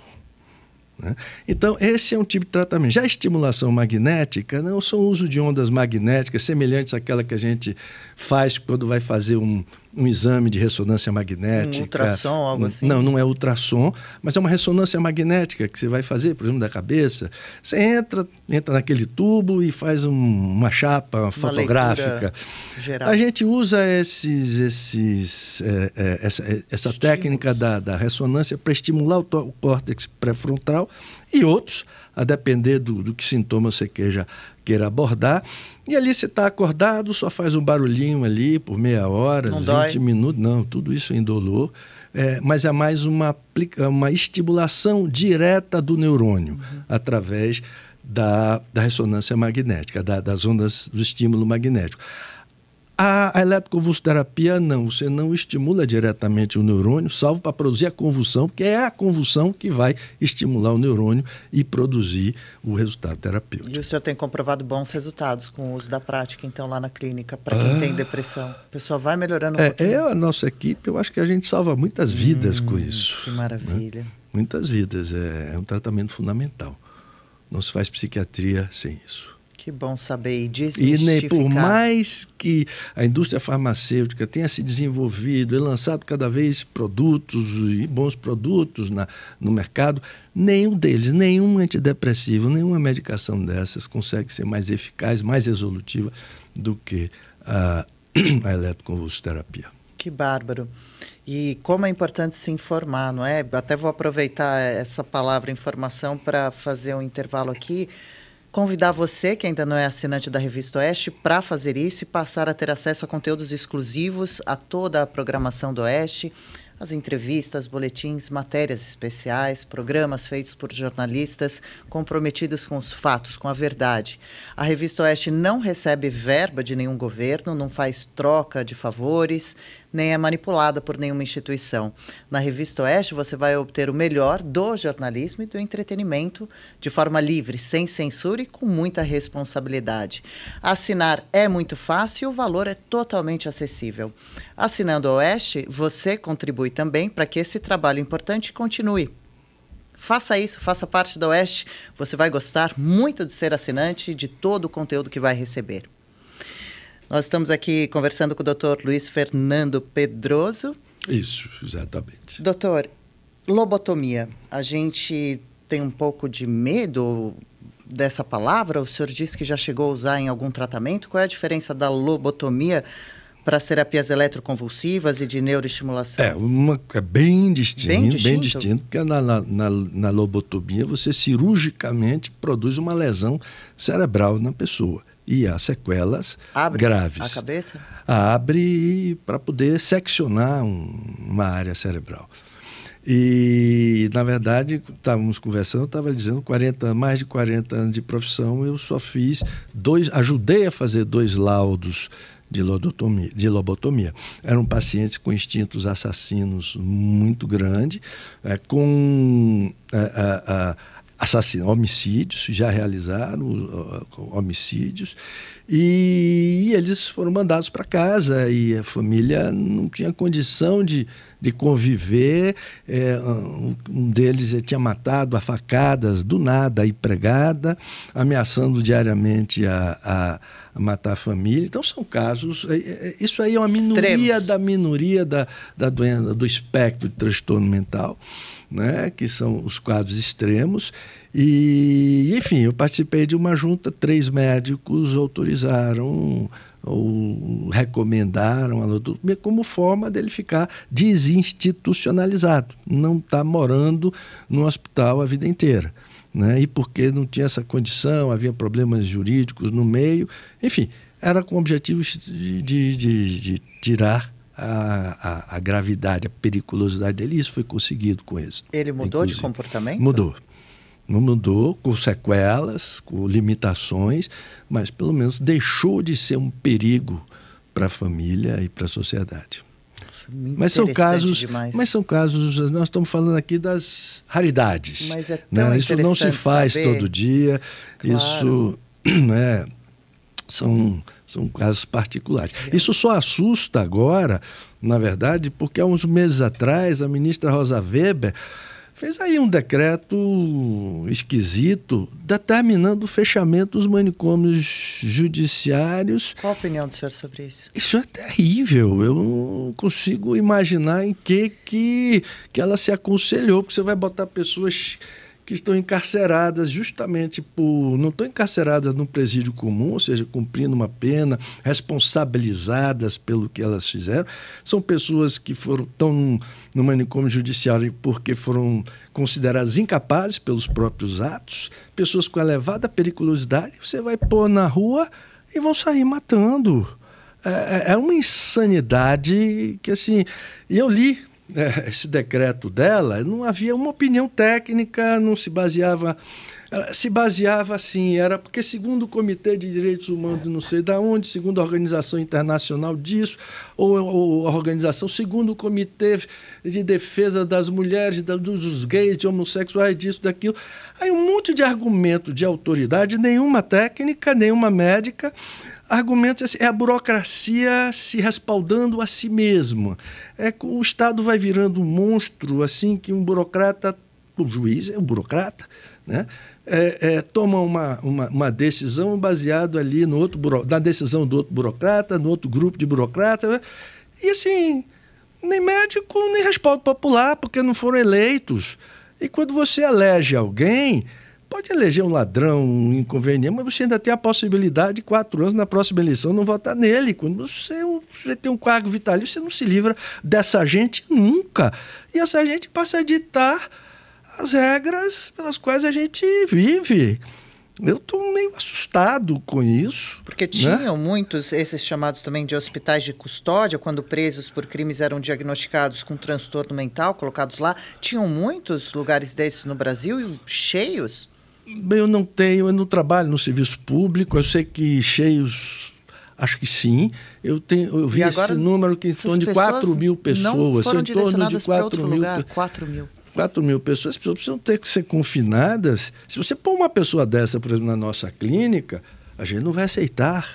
Né? Então, esse é um tipo de tratamento. Já a estimulação magnética, não são uso de ondas magnéticas semelhantes àquela que a gente faz quando vai fazer um, um exame de ressonância magnética. Um ultrassom, algo assim? Não, não é ultrassom, mas é uma ressonância magnética que você vai fazer, por exemplo, da cabeça. Você entra, entra naquele tubo e faz um, uma chapa uma fotográfica. Geral. A gente usa esses, esses, é, é, essa, eh, essa técnica da, da ressonância para estimular o, o córtex pré-frontal e outros, a depender do, do que sintoma você queja queira abordar. E ali se está acordado, só faz um barulhinho ali por meia hora, não 20 dói. minutos. Não, tudo isso é indolor. É, mas é mais uma, uma estimulação direta do neurônio uhum. através da, da ressonância magnética, da, das ondas do estímulo magnético. A eletroconvulsoterapia não, você não estimula diretamente o neurônio, salvo para produzir a convulsão, porque é a convulsão que vai estimular o neurônio e produzir o resultado terapêutico. E o senhor tem comprovado bons resultados com o uso da prática, então, lá na clínica, para quem ah, tem depressão? A pessoa vai melhorando um é, É, a nossa equipe, eu acho que a gente salva muitas vidas hum, com isso. Que né? maravilha. Né? Muitas vidas, é, é um tratamento fundamental. Não se faz psiquiatria sem isso. Que bom saber e desmistificar. E por mais que a indústria farmacêutica tenha se desenvolvido e lançado cada vez produtos e bons produtos na, no mercado, nenhum deles, nenhum antidepressivo, nenhuma medicação dessas consegue ser mais eficaz, mais resolutiva do que a, a eletroconvulsoterapia. Que bárbaro. E como é importante se informar, não é? Até vou aproveitar essa palavra informação para fazer um intervalo aqui convidar você, que ainda não é assinante da Revista Oeste, para fazer isso e passar a ter acesso a conteúdos exclusivos, a toda a programação do Oeste, as entrevistas, boletins, matérias especiais, programas feitos por jornalistas comprometidos com os fatos, com a verdade. A Revista Oeste não recebe verba de nenhum governo, não faz troca de favores, nem é manipulada por nenhuma instituição. Na Revista Oeste, você vai obter o melhor do jornalismo e do entretenimento de forma livre, sem censura e com muita responsabilidade. Assinar é muito fácil e o valor é totalmente acessível. Assinando a Oeste, você contribui também para que esse trabalho importante continue. Faça isso, faça parte da Oeste. Você vai gostar muito de ser assinante de todo o conteúdo que vai receber. Nós estamos aqui conversando com o doutor Luiz Fernando Pedroso. Isso, exatamente. Doutor, lobotomia. A gente tem um pouco de medo dessa palavra? O senhor disse que já chegou a usar em algum tratamento. Qual é a diferença da lobotomia para as terapias eletroconvulsivas e de neuroestimulação? É, uma, é bem distinto, bem distinto, bem distinto porque na, na, na, na lobotomia você cirurgicamente produz uma lesão cerebral na pessoa e há sequelas Abre graves. A cabeça? Abre para poder seccionar um, uma área cerebral. E, na verdade, estávamos conversando, eu estava dizendo 40, mais de 40 anos de profissão, eu só fiz dois, ajudei a fazer dois laudos de, lobotomia, de lobotomia. Eram pacientes com instintos assassinos muito grande, é, com é, é, é, assassinos, homicídios, já realizaram uh, uh, homicídios, e eles foram mandados para casa e a família não tinha condição de, de conviver. É, um deles tinha matado a facadas, do nada, e pregada, ameaçando diariamente a, a matar a família. Então, são casos. É, é, isso aí é uma minoria Extremos. da minoria da, da doença, do espectro de transtorno mental, né? que são os quadros extremos. E, enfim, eu participei de uma junta, três médicos autorizaram ou recomendaram a lobotomia como forma dele ficar desinstitucionalizado, não estar tá morando no hospital a vida inteira. Né? E porque não tinha essa condição, havia problemas jurídicos no meio, enfim, era com o objetivo de, de, de, de tirar a, a, a, gravidade, a periculosidade dele, e isso foi conseguido com isso. Ele mudou Inclusive, de comportamento? Mudou, não mudou, com sequelas, com limitações, mas pelo menos deixou de ser um perigo para a família e para a sociedade. mas são casos demais. mas são casos nós estamos falando aqui das raridades mas é né? tão né? isso não se faz saber. todo dia claro. isso né são são casos particulares é. isso só assusta agora na verdade porque há uns meses atrás a ministra Rosa Weber fez aí um decreto esquisito determinando o fechamento dos manicômios judiciários. Qual a opinião do senhor sobre isso? Isso é terrível. Eu não consigo imaginar em que que, que ela se aconselhou, porque você vai botar pessoas que estão encarceradas justamente por. não estão encarceradas no presídio comum, ou seja, cumprindo uma pena, responsabilizadas pelo que elas fizeram. São pessoas que foram estão no manicômio judiciário porque foram consideradas incapazes pelos próprios atos, pessoas com elevada periculosidade. Você vai pôr na rua e vão sair matando. É, é, é uma insanidade que, assim. E eu li é, esse decreto dela, não havia uma opinião técnica, não se baseava. Se baseava assim, era porque, segundo o Comitê de Direitos Humanos, não sei de onde, segundo a Organização Internacional disso, ou, ou a organização, segundo o Comitê de Defesa das Mulheres, dos gays, de homossexuais, disso, daquilo. Aí um monte de argumento de autoridade, nenhuma técnica, nenhuma médica, argumentos é assim, é a burocracia se respaldando a si mesma. É o Estado vai virando um monstro assim que um burocrata, o juiz é um burocrata, né? É, é, toma uma, uma, uma, decisão baseado ali no outro na decisão do outro burocrata, no outro grupo de burocratas. Né? E assim, nem médico, nem respaldo popular, porque não foram eleitos. E quando você elege alguém, pode eleger um ladrão, um inconveniente, mas você ainda tem a possibilidade de quatro anos na próxima eleição não votar nele. Quando você, você tem um cargo vitalício, você não se livra dessa gente nunca. E essa gente passa a ditar as regras pelas quais a gente vive. Eu estou meio assustado com isso. Porque né? tinham né? muitos esses chamados também de hospitais de custódia, quando presos por crimes eram diagnosticados com transtorno mental, colocados lá. Tinham muitos lugares desses no Brasil e cheios. Bem, eu não tenho, eu não trabalho no serviço público, eu sei que cheios Acho que sim. Eu, tenho, eu vi agora, esse número que em torno de 4 mil pessoas. Não foram em torno de 4 mil, lugar, 4 mil. 4 mil pessoas, as pessoas precisam ter que ser confinadas. Se você pôr uma pessoa dessa, por exemplo, na nossa clínica, a gente não vai aceitar.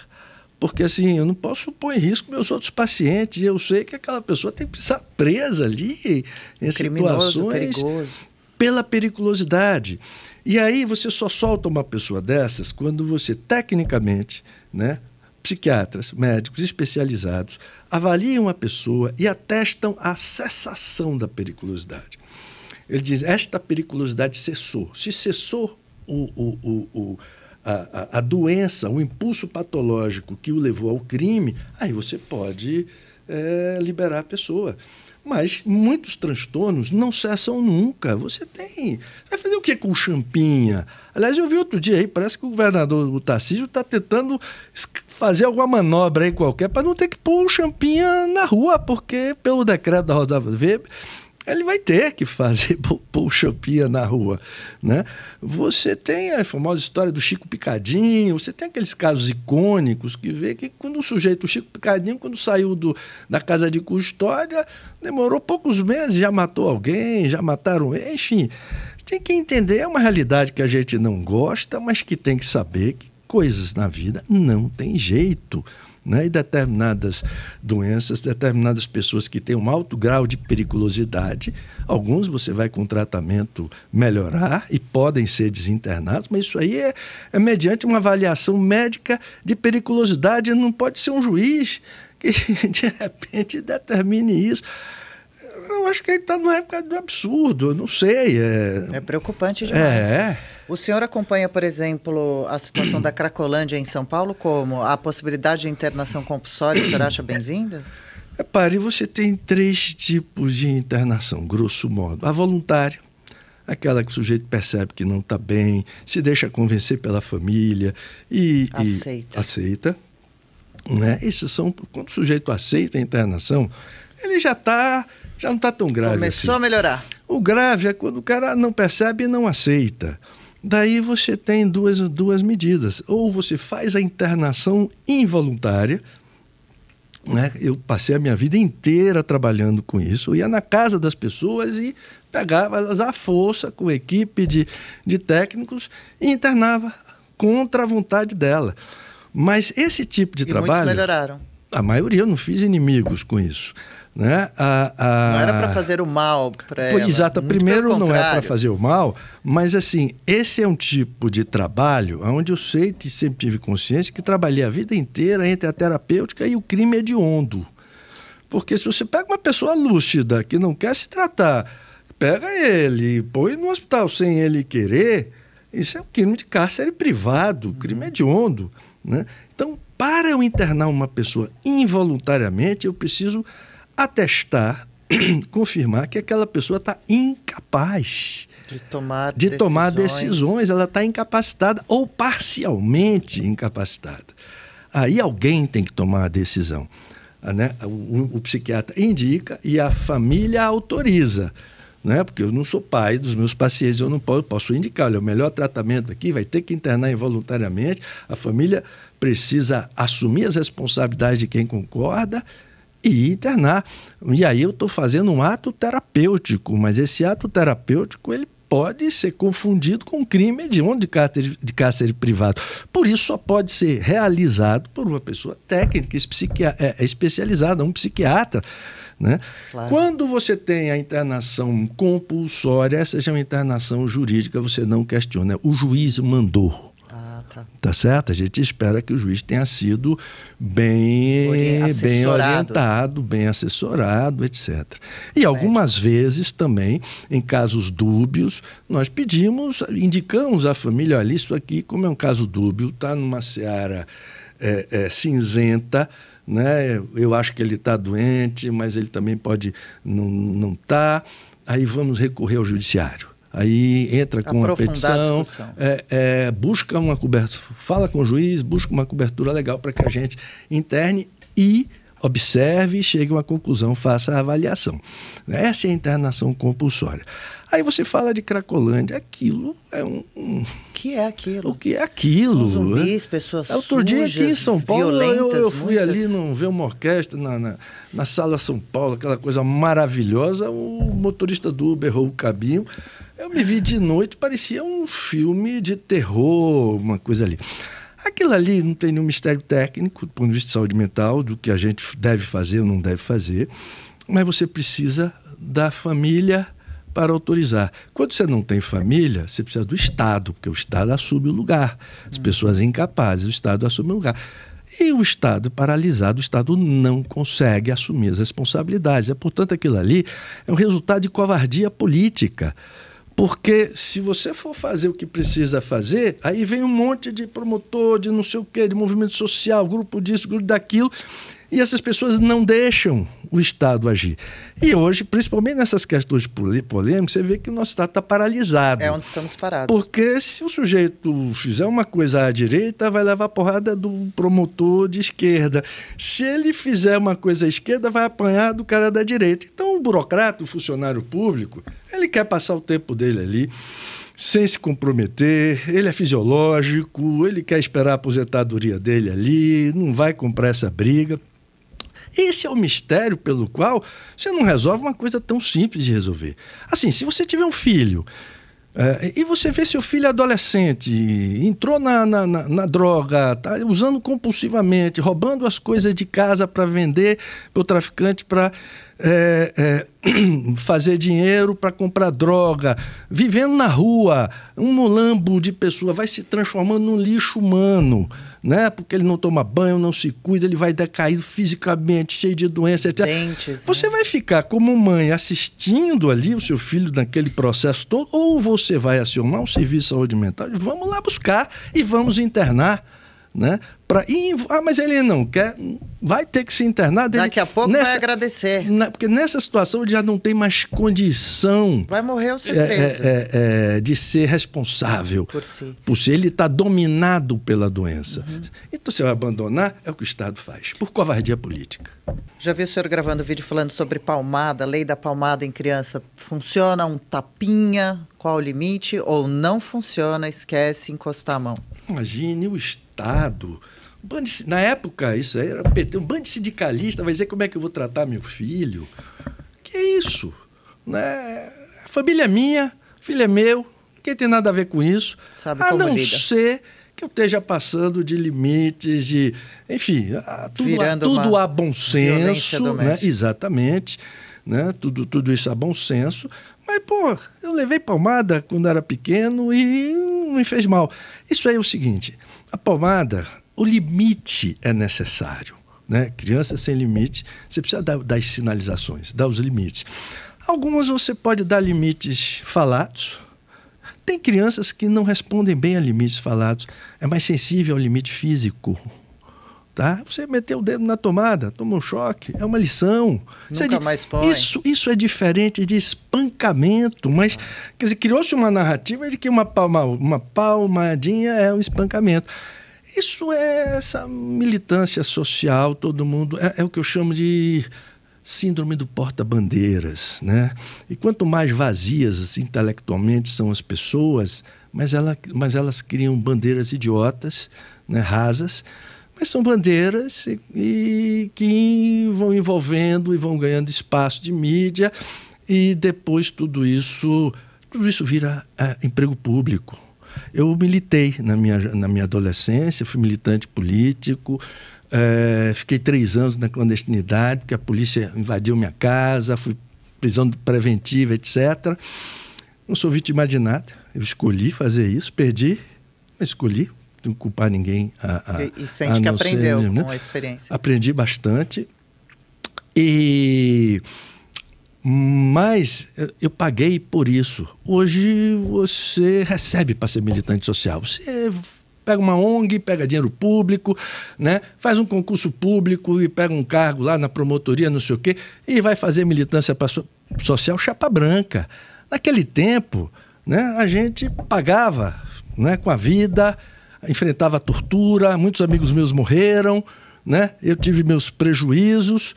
Porque assim, eu não posso pôr em risco meus outros pacientes. Eu sei que aquela pessoa tem que estar presa ali em Criminoso, situações perigoso pela periculosidade. E aí você só solta uma pessoa dessas quando você, tecnicamente, né, psiquiatras, médicos especializados, avaliam a pessoa e atestam a cessação da periculosidade. Ele diz: esta periculosidade cessou. Se cessou o, o, o, a, a, doença, o impulso patológico que o levou ao crime, aí você pode é, liberar a pessoa. Mas muitos transtornos não cessam nunca. Você tem. Vai fazer o que com champinha? Aliás, eu vi outro dia aí, parece que o governador o Tarcísio está tentando fazer alguma manobra aí qualquer para não ter que pôr o champinha na rua, porque pelo decreto da Rosa Weber ele vai ter que fazer puxopia na rua, né? Você tem a famosa história do Chico Picadinho, você tem aqueles casos icônicos que vê que quando o sujeito, o Chico Picadinho, quando saiu do, da casa de custódia, demorou poucos meses, já matou alguém, já mataram, enfim. Tem que entender, é uma realidade que a gente não gosta, mas que tem que saber que coisas na vida não tem jeito. Né? E determinadas doenças, determinadas pessoas que têm um alto grau de periculosidade, alguns você vai com tratamento melhorar e podem ser desinternados, mas isso aí é, é mediante uma avaliação médica de periculosidade, não pode ser um juiz que de repente determine isso. Eu acho que ele está numa época do absurdo, eu não sei. É, é preocupante demais. É, o senhor acompanha, por exemplo, a situação da Cracolândia em São Paulo como? A possibilidade de internação compulsória, o senhor acha bem-vinda? Repare, é, você tem três tipos de internação, grosso modo. A voluntária, aquela que o sujeito percebe que não está bem, se deixa convencer pela família e aceita. E aceita né? Esses são, quando o sujeito aceita a internação, ele já está, já não está tão grave. Começou assim. a melhorar. O grave é quando o cara não percebe e não aceita. Daí você tem duas, duas medidas. Ou você faz a internação involuntária, né? Eu passei a minha vida inteira trabalhando com isso. Eu ia na casa das pessoas e pegava elas à força, com equipe de, de técnicos, e internava contra a vontade dela. Mas esse tipo de e trabalho. Muitos melhoraram. A maioria, eu não fiz inimigos com isso. Né? A, a... Não era para fazer o mal para ela. Exato, primeiro não é para fazer o mal, mas assim, esse é um tipo de trabalho onde eu sei e sempre tive consciência que trabalhei a vida inteira entre a terapêutica e o crime hediondo. Porque se você pega uma pessoa lúcida que não quer se tratar, pega ele e põe no hospital sem ele querer, isso é um crime de cárcere privado, uhum. crime hediondo. Né? Então, para eu internar uma pessoa involuntariamente, eu preciso atestar, confirmar que aquela pessoa está incapaz de tomar, de decisões. decisões. Ela está incapacitada ou parcialmente incapacitada. Aí alguém tem que tomar a decisão. Né? O, o psiquiatra indica e a família autoriza né? porque eu não sou pai dos meus pacientes, eu não posso, posso indicar, olha, o melhor tratamento aqui vai ter que internar involuntariamente, a família precisa assumir as responsabilidades de quem concorda e internar. E aí eu estou fazendo um ato terapêutico, mas esse ato terapêutico ele pode ser confundido com um crime de onde de cárcere privado. Por isso, só pode ser realizado por uma pessoa técnica, é, é, especializada, um psiquiatra. Né? Claro. Quando você tem a internação compulsória, essa já é uma internação jurídica, você não questiona. O juiz mandou. Tá certo? A gente espera que o juiz tenha sido bem, bem orientado, bem assessorado, etc. E algumas vezes também, em casos dúbios, nós pedimos, indicamos à família, olha, isso aqui, como é um caso dúbio, está numa seara é, é, cinzenta, né? Eu acho que ele está doente, mas ele também pode não estar. Não tá. Aí vamos recorrer ao judiciário aí entra com uma petição, é, é, busca uma cobertura, fala com o juiz, busca uma cobertura legal para que a gente interne e observe e chegue a uma conclusão, faça a avaliação. Essa é a internação compulsória. Aí você fala de Cracolândia, aquilo é um. O que é aquilo? O que é aquilo? São zumbis, pessoas é, Outro dia aqui em São Paulo, eu, eu fui muitas... ali no, ver uma orquestra na, na, na, Sala São Paulo, aquela coisa maravilhosa. O motorista do Uber errou o caminho. Eu me vi de noite, parecia um filme de terror, uma coisa ali. Aquilo ali não tem nenhum mistério técnico do ponto de vista de saúde mental, do que a gente deve fazer ou não deve fazer, mas você precisa da família para autorizar. Quando você não tem família, você precisa do Estado, porque o Estado assume o lugar. As hum. pessoas incapazes, o Estado assume o lugar. E o Estado paralisado, o Estado não consegue assumir as responsabilidades. É, portanto, aquilo ali é um resultado de covardia política. Porque se você for fazer o que precisa fazer, aí vem um monte de promotor, de não sei o quê, de movimento social, grupo disso, grupo daquilo. E essas pessoas não deixam o Estado agir. E hoje, principalmente nessas questões polêmicas, você vê que o nosso Estado está paralisado. É onde estamos parados. Porque se o sujeito fizer uma coisa à direita, vai levar a porrada do promotor de esquerda. Se ele fizer uma coisa à esquerda, vai apanhar do cara da direita. Então, o burocrata, o funcionário público, ele quer passar o tempo dele ali sem se comprometer, ele é fisiológico, ele quer esperar a aposentadoria dele ali, não vai comprar essa briga. Esse é o mistério pelo qual você não resolve uma coisa tão simples de resolver. Assim, se você tiver um filho é, e você vê seu filho adolescente, entrou na, na, na, na droga, tá usando compulsivamente, roubando as coisas de casa para vender para o traficante para é, é, fazer dinheiro para comprar droga, vivendo na rua, um mulambo de pessoa vai se transformando num lixo humano né? Porque ele não toma banho, não se cuida, ele vai decair fisicamente, cheio de doenças, etc. Dentes, você né? vai ficar como mãe assistindo ali o seu filho naquele processo todo, ou você vai acionar um serviço de saúde mental e vamos lá buscar e vamos internar, né? ah, mas ele não quer. Vai ter que se internar. Dele, Daqui a pouco nessa, vai agradecer. Na, porque nessa situação ele já não tem mais condição. Vai morrer, o é, é, certeza. É, é, é, de ser responsável. Por si. Por si. Ele está dominado pela doença. Uhum. Então, se vai abandonar, é o que o Estado faz. Por covardia política. Já vi o senhor gravando vídeo falando sobre palmada, lei da palmada em criança. Funciona um tapinha? Qual o limite? Ou não funciona? Esquece encostar a mão? Imagine o Estado na época, isso aí era PT, um bando de sindicalista vai dizer como é que eu vou tratar meu filho. Que isso? Né? É família é minha, filho é meu, ninguém tem nada a ver com isso. Sabe a não ser que eu esteja passando de limites, de. Enfim, a, tudo, a, tudo há bom senso. Né? Exatamente. Né? Tudo, tudo isso há bom senso. Mas, pô, eu levei palmada quando era pequeno e me fez mal. Isso aí é o seguinte: a palmada o limite é necessário. Né? Criança sem limite, você precisa dar, das sinalizações, dar os limites. Algumas você pode dar limites falados. Tem crianças que não respondem bem a limites falados. É mais sensível ao limite físico. Tá? Você meteu o dedo na tomada, tomou um choque, é uma lição. Nunca mais põe. Isso, isso é diferente de espancamento, mas ah. criou-se uma narrativa de que uma, palma, uma palmadinha é um espancamento. Isso é essa militância social, todo mundo. É, é o que eu chamo de síndrome do porta-bandeiras. Né? E quanto mais vazias assim, intelectualmente são as pessoas, mas, ela, mas elas criam bandeiras idiotas, né, rasas. Mas são bandeiras e, e que vão envolvendo e vão ganhando espaço de mídia, e depois tudo isso tudo isso vira é, emprego público eu militei na minha, na minha adolescência, fui militante político, é, fiquei três anos na clandestinidade, porque a polícia invadiu minha casa, fui prisão preventiva, etc. Não sou vítima de nada, eu escolhi fazer isso, perdi, mas escolhi, não culpar ninguém. A, a, e sente a que aprendeu com a experiência. Aprendi bastante. E mas eu paguei por isso. Hoje você recebe para ser militante social. Você pega uma ONG, pega dinheiro público, né? faz um concurso público e pega um cargo lá na promotoria, não sei o quê, e vai fazer militância so social chapa branca. Naquele tempo, né, a gente pagava né, com a vida, enfrentava tortura, muitos amigos meus morreram, né? eu tive meus prejuízos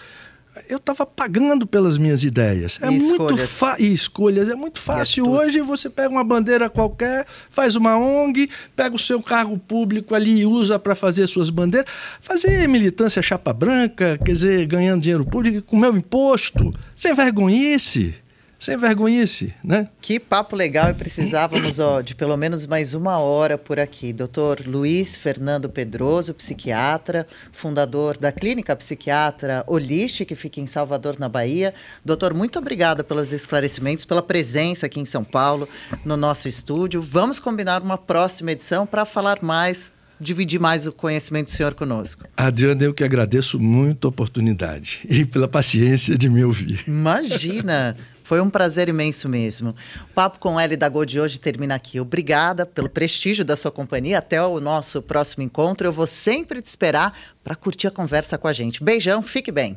eu estava pagando pelas minhas ideias. É e muito fácil. escolhas, é muito fácil. Hoje você pega uma bandeira qualquer, faz uma ONG, pega o seu cargo público ali e usa para fazer suas bandeiras. Fazer militância chapa branca, quer dizer, ganhando dinheiro público com meu imposto, sem vergonhice sem vergonhice, né? Que papo legal e precisávamos ó, de pelo menos mais uma hora por aqui. Doutor Luiz Fernando Pedroso, psiquiatra, fundador da Clínica Psiquiatra Oliste, que fica em Salvador, na Bahia. Doutor, muito obrigada pelos esclarecimentos, pela presença aqui em São Paulo, no nosso estúdio. Vamos combinar uma próxima edição para falar mais dividir mais o conhecimento do senhor conosco. Adriana, eu que agradeço muito a oportunidade e pela paciência de me ouvir. Imagina! Foi um prazer imenso mesmo. O Papo com L da Go de hoje termina aqui. Obrigada pelo prestígio da sua companhia. Até o nosso próximo encontro. Eu vou sempre te esperar para curtir a conversa com a gente. Beijão, fique bem.